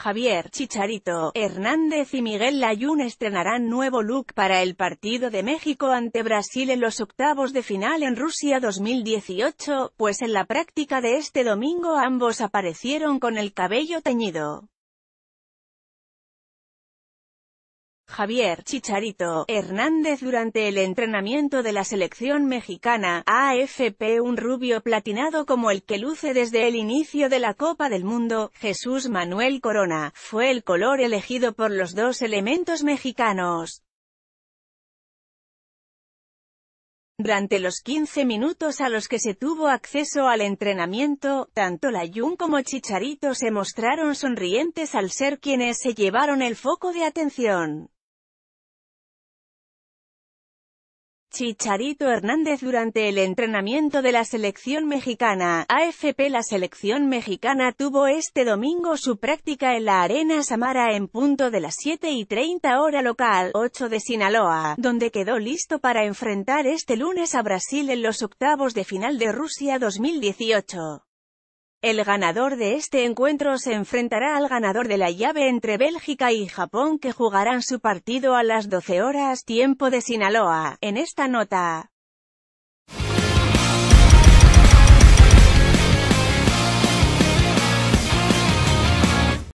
Javier Chicharito, Hernández y Miguel Layún estrenarán nuevo look para el partido de México ante Brasil en los octavos de final en Rusia 2018, pues en la práctica de este domingo ambos aparecieron con el cabello teñido. Javier Chicharito Hernández durante el entrenamiento de la selección mexicana, AFP un rubio platinado como el que luce desde el inicio de la Copa del Mundo, Jesús Manuel Corona, fue el color elegido por los dos elementos mexicanos. Durante los 15 minutos a los que se tuvo acceso al entrenamiento, tanto Layun como Chicharito se mostraron sonrientes al ser quienes se llevaron el foco de atención. Chicharito Hernández durante el entrenamiento de la selección mexicana, AFP La selección mexicana tuvo este domingo su práctica en la Arena Samara en punto de las 7 y 30 hora local, 8 de Sinaloa, donde quedó listo para enfrentar este lunes a Brasil en los octavos de final de Rusia 2018. El ganador de este encuentro se enfrentará al ganador de la llave entre Bélgica y Japón que jugarán su partido a las 12 horas tiempo de Sinaloa. En esta nota,